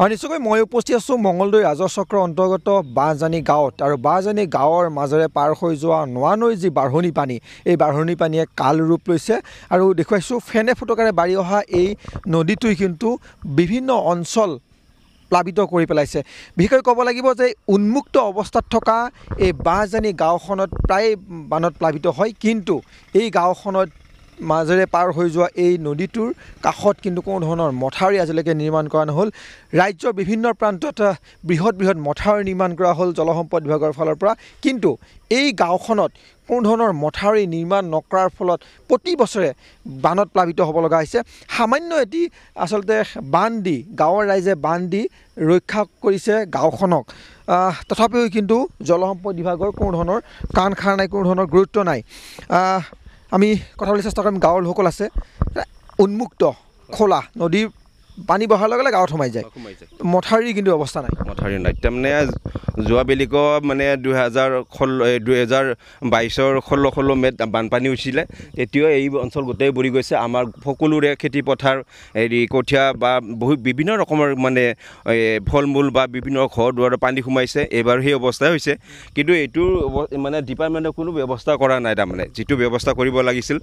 আৰু নিশ্চয়কৈ মই উপস্থিত আছোঁ মঙলদৈ ৰাজচক্ৰ অন্তৰ্গত বাঁহজানী গাঁৱত আৰু বাঁহজানী গাঁৱৰ মাজেৰে পাৰ হৈ যোৱা নোৱা নৈৰ যি বাঢ়নী পানী এই বাঢ়নী পানীয়ে কাল ৰূপ লৈছে আৰু দেখুৱাইছোঁ ফেনে ফুটকাৰে বাঢ়ি অহা এই নদীটোৱে কিন্তু বিভিন্ন অঞ্চল প্লাৱিত কৰি পেলাইছে বিশেষকৈ ক'ব লাগিব যে উন্মুক্ত অৱস্থাত থকা এই বাঁহজানী গাঁওখনত প্ৰায় বানত প্লাৱিত হয় কিন্তু এই গাঁওখনত মাজেৰে পাৰ হৈ যোৱা এই নদীটোৰ কাষত কিন্তু কোনো ধৰণৰ মথাউৰি আজিলৈকে নিৰ্মাণ কৰা নহ'ল ৰাজ্যৰ বিভিন্ন প্ৰান্তত বৃহৎ বৃহৎ মথাউৰি নিৰ্মাণ কৰা হ'ল জলসম্পদ বিভাগৰ ফালৰ পৰা কিন্তু এই গাঁওখনত কোনো ধৰণৰ মথাউৰি নিৰ্মাণ নকৰাৰ ফলত প্ৰতি বছৰে বানত প্লাৱিত হ'ব লগা হৈছে সামান্য এটি আচলতে বান্ধ দি গাঁৱৰ ৰাইজে বান্ধ দি ৰক্ষা কৰিছে গাঁওখনক তথাপিও কিন্তু জলসম্পদ বিভাগৰ কোনো ধৰণৰ কাণ খাৰ নাই কোনো ধৰণৰ গুৰুত্ব নাই আমি কথা বলি চেষ্টা কৰিম গাঁৱৰ লোকসকল আছে উন্মুক্ত খোলা নদীৰ পানী বহাৰ লগে লগে গাঁৱত সোমাই যায় মথাউৰি কিন্তু অৱস্থা নাই মথাউৰি নাই তাৰমানে যোৱা বেলিকো মানে দুহেজাৰ ষোল্ল দুহেজাৰ বাইছৰ ষোল্ল ষোল্ল মে'ত বানপানী হৈছিলে তেতিয়াও এই অঞ্চল গোটেই বৰি গৈছে আমাৰ সকলোৰে খেতি পথাৰ হেৰি কঠীয়া বা বহু বিভিন্ন ৰকমৰ মানে ফল মূল বা বিভিন্ন ঘৰ দুৱাৰৰ পানী সোমাইছে এইবাৰ সেই অৱস্থাই হৈছে কিন্তু এইটোৰ মানে ডিপাৰ্টমেণ্টে কোনো ব্যৱস্থা কৰা নাই তাৰমানে যিটো ব্যৱস্থা কৰিব লাগিছিল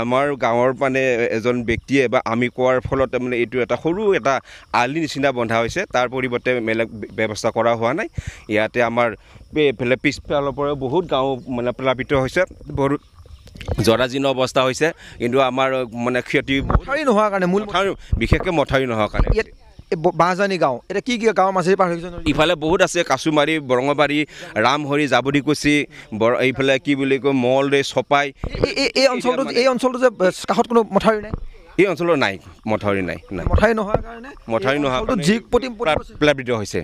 আমাৰ গাঁৱৰ মানে এজন ব্যক্তিয়ে বা আমি কোৱাৰ ফলত তাৰমানে এইটো এটা সৰু সৰু এটা আলি নিচিনা বন্ধা হৈছে তাৰ পৰিৱৰ্তে বেলেগ ব্যৱস্থা কৰা হোৱা নাই ইয়াতে আমাৰ এইফালে পিছফালৰ পৰাও বহুত গাঁও মানে প্লাৱিত হৈছে বহুত জৰাজীৰ্ণ অৱস্থা হৈছে কিন্তু আমাৰ মানে ক্ষতি মথাউৰি নোহোৱাৰ কাৰণে মূল বিশেষকৈ মথাউৰি নোহোৱাৰ কাৰণে ইয়াত বাঁহজানী গাঁও এতিয়া কি কি গাঁৱৰ মাজেৰে পাৰ হৈছে ইফালে বহুত আছে কাছুমাৰী বৰঙবাৰী ৰামহৰি জাবৰিকুচি বৰ এইফালে কি বুলি কয় মল ৰে চপাই এই অঞ্চলটো এই অঞ্চলটো যে কাষত কোনো মথাউৰি নাই এই অঞ্চলৰ নাই মথাউৰি নাই মথাউৰি নোহোৱাৰ কাৰণে মথাউৰি নোহোৱা প্লাবিত হৈছে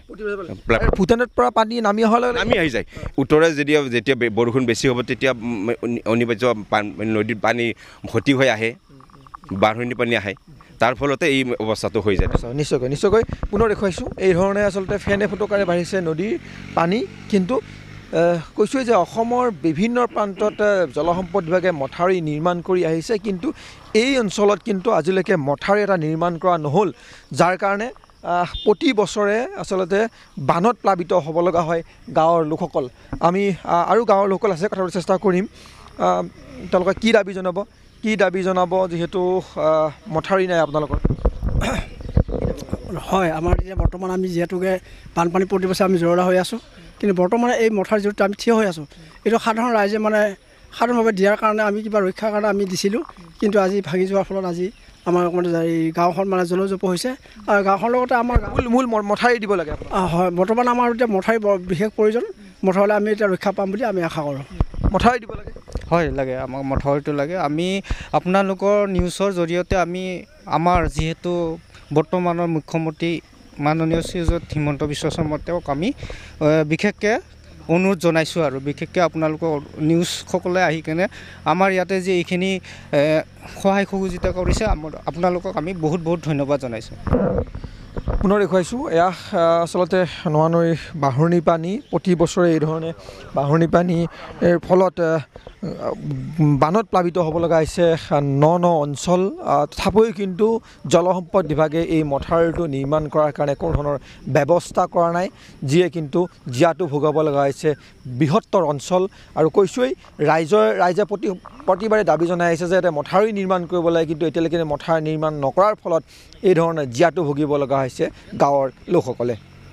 ভূটানৰ পৰা পানী নামি অহাৰ নামি আহি যায় উত্তৰে যেতিয়া যেতিয়া বৰষুণ বেছি হ'ব তেতিয়া অনিবাৰ্য নদীত পানী ভৰ্তি হৈ আহে বাঢ়নি পানী আহে তাৰ ফলতে এই অৱস্থাটো হৈ যায় নিশ্চয়কৈ নিশ্চয়কৈ পুনৰ দেখুৱাইছোঁ এই ধৰণে আচলতে ফেনে ফুটকাৰে বাঢ়িছে নদীৰ পানী কিন্তু কৈছোঁ যে অসমৰ বিভিন্ন প্ৰান্তত জলসম্পদ বিভাগে মথাউৰি নিৰ্মাণ কৰি আহিছে কিন্তু এই অঞ্চলত কিন্তু আজিলৈকে মথাউৰি এটা নিৰ্মাণ কৰা নহ'ল যাৰ কাৰণে প্ৰতি বছৰে আচলতে বানত প্লাৱিত হ'ব লগা হয় গাঁৱৰ লোকসকল আমি আৰু গাঁৱৰ লোকসকল আছে কথাবলৈ চেষ্টা কৰিম তেওঁলোকে কি দাবী জনাব কি দাবী জনাব যিহেতু মথাউৰি নাই আপোনালোকৰ হয় আমাৰ এতিয়া বৰ্তমান আমি যিহেতুকে বানপানী প্ৰতিবছৰে আমি জৰলা হৈ আছোঁ কিন্তু বৰ্তমানে এই মঠাৰ জৰিয়তে আমি থিয় হৈ আছোঁ এইটো সাধাৰণ ৰাইজে মানে সাধাৰণভাৱে দিয়াৰ কাৰণে আমি কিবা ৰক্ষাৰ কাৰণে আমি দিছিলোঁ কিন্তু আজি ভাঙি যোৱাৰ ফলত আজি আমাৰ মানে এই গাঁওখন মানে জলজপ হৈছে আৰু গাঁওখনৰ লগতে আমাৰ মূল মথাৰি দিব লাগে হয় বৰ্তমান আমাৰ এতিয়া মথাৰি বিশেষ প্ৰয়োজন মথাৰলৈ আমি এতিয়া ৰক্ষা পাম বুলি আমি আশা কৰোঁ মথাৰি দিব লাগে হয় লাগে আমাক অথৰিটিও লাগে আমি আপোনালোকৰ নিউজৰ জৰিয়তে আমি আমাৰ যিহেতু বৰ্তমানৰ মুখ্যমন্ত্ৰী মাননীয় শ্ৰীযুত হিমন্ত বিশ্ব শৰ্মা তেওঁক আমি বিশেষকৈ অনুৰোধ জনাইছোঁ আৰু বিশেষকৈ আপোনালোকৰ নিউজসকলে আহি কেনে আমাৰ ইয়াতে যে এইখিনি সহায় সহযোগিতা কৰিছে আপোনালোকক আমি বহুত বহুত ধন্যবাদ জনাইছোঁ পুনৰ দেখুৱাইছোঁ এয়া আচলতে নোৱানৈৰ বাঢ়নী পানী প্ৰতি বছৰে এই ধৰণে বাঢ়নী পানীৰ ফলত বানত প্লাৱিত হ'ব লগা হৈছে ন ন অঞ্চল তথাপিও কিন্তু জলসম্পদ বিভাগে এই মথাৰটো নিৰ্মাণ কৰাৰ কাৰণে কোনো ধৰণৰ ব্যৱস্থা কৰা নাই যিয়ে কিন্তু জীয়াটো ভোগাব লগা হৈছে বৃহত্তৰ অঞ্চল আৰু কৈছোঁৱেই ৰাইজৰ ৰাইজে প্ৰতি প্ৰতিবাৰে দাবী জনাই আহিছে যে এটা মথাউৰি নিৰ্মাণ কৰিব লাগে কিন্তু এতিয়ালৈকে মথাউৰি নিৰ্মাণ নকৰাৰ ফলত এই ধৰণৰ জীয়াটো ভুগিব লগা হৈছে গাঁৱৰ লোকসকলে